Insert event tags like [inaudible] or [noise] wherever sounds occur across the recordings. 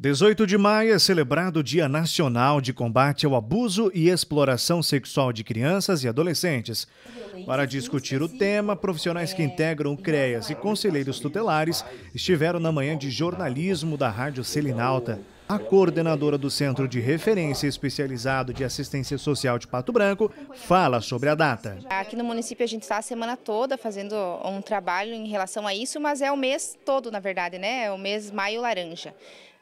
18 de maio é celebrado o Dia Nacional de Combate ao Abuso e Exploração Sexual de Crianças e Adolescentes. Para discutir o tema, profissionais que é, integram o CREAS e conselheiros tutelares estiveram na manhã de jornalismo da Rádio Selinalta. A coordenadora do Centro de Referência Especializado de Assistência Social de Pato Branco fala sobre a data. Aqui no município a gente está a semana toda fazendo um trabalho em relação a isso, mas é o mês todo, na verdade, né? É o mês Maio Laranja.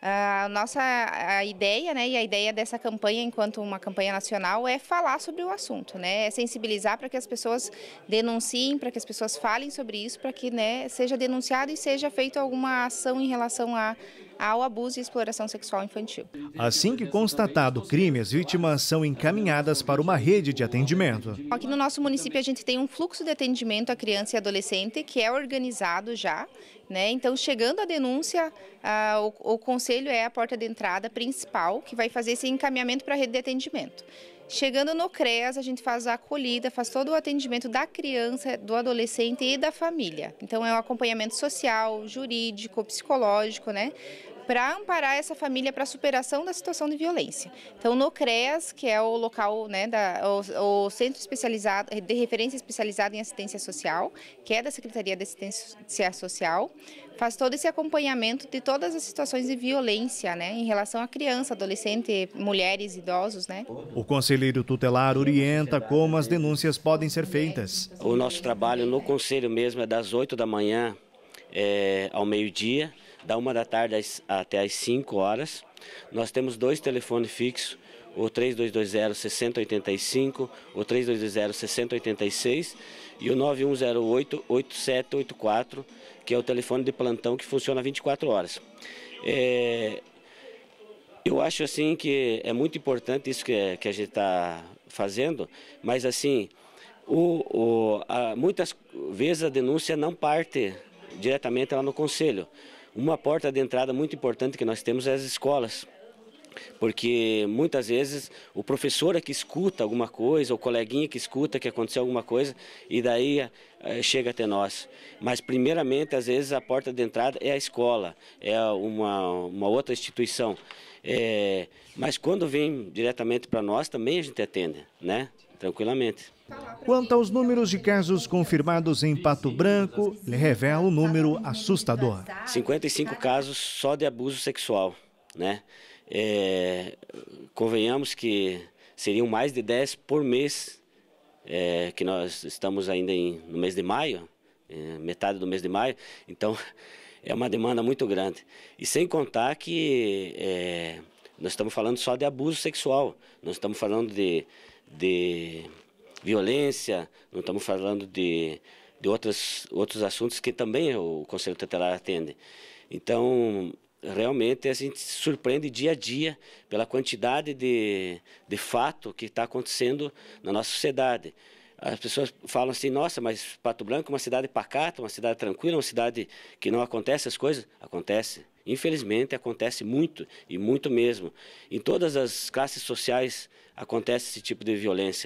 Ah, a nossa a ideia, né, e a ideia dessa campanha, enquanto uma campanha nacional, é falar sobre o assunto, né, é sensibilizar para que as pessoas denunciem, para que as pessoas falem sobre isso, para que né, seja denunciado e seja feita alguma ação em relação a, ao abuso e exploração sexual infantil. Assim que constatado o crime, as vítimas são encaminhadas para uma rede de atendimento. Aqui no nosso município a gente tem um fluxo de atendimento à criança e adolescente que é organizado já, né? Então chegando a denúncia, a, ah, o, o conselho conselho é a porta de entrada principal, que vai fazer esse encaminhamento para a rede de atendimento. Chegando no CREAS, a gente faz a acolhida, faz todo o atendimento da criança, do adolescente e da família. Então, é um acompanhamento social, jurídico, psicológico, né? para amparar essa família para a superação da situação de violência. Então, no CREAS, que é o local, né, da, o, o, Centro especializado, de Referência especializado em Assistência Social, que é da Secretaria de Assistência Social, faz todo esse acompanhamento de todas as situações de violência né, em relação à criança, adolescente, mulheres, idosos. Né. O conselheiro tutelar orienta como as denúncias podem ser feitas. O nosso trabalho no conselho mesmo é das 8 da manhã é, ao meio-dia, da uma da tarde até às 5 horas. Nós temos dois telefones fixos, o 3220-6085, o 3220-6086 e o 9108-8784, que é o telefone de plantão que funciona 24 horas. É, eu acho assim que é muito importante isso que, é, que a gente está fazendo, mas assim, o, o, a, muitas vezes a denúncia não parte diretamente lá no conselho. Uma porta de entrada muito importante que nós temos é as escolas. Porque muitas vezes o professor é que escuta alguma coisa, o coleguinha que escuta que aconteceu alguma coisa e daí eh, chega até nós. Mas, primeiramente, às vezes a porta de entrada é a escola, é uma, uma outra instituição. É, mas quando vem diretamente para nós, também a gente atende, né? tranquilamente. Quanto aos números de casos confirmados em Pato Branco, ele revela um número assustador. 55 casos só de abuso sexual, né? É, convenhamos que seriam mais de 10 por mês, é, que nós estamos ainda em, no mês de maio, é, metade do mês de maio, então [laughs] é uma demanda muito grande. E sem contar que é, nós estamos falando só de abuso sexual, nós estamos falando de de violência, não estamos falando de, de outras, outros assuntos que também o Conselho Tutelar atende. Então, realmente a gente se surpreende dia a dia pela quantidade de, de fato que está acontecendo na nossa sociedade. As pessoas falam assim, nossa, mas Pato Branco é uma cidade pacata, uma cidade tranquila, uma cidade que não acontece as coisas. Acontece. Infelizmente acontece muito e muito mesmo. Em todas as classes sociais acontece esse tipo de violência.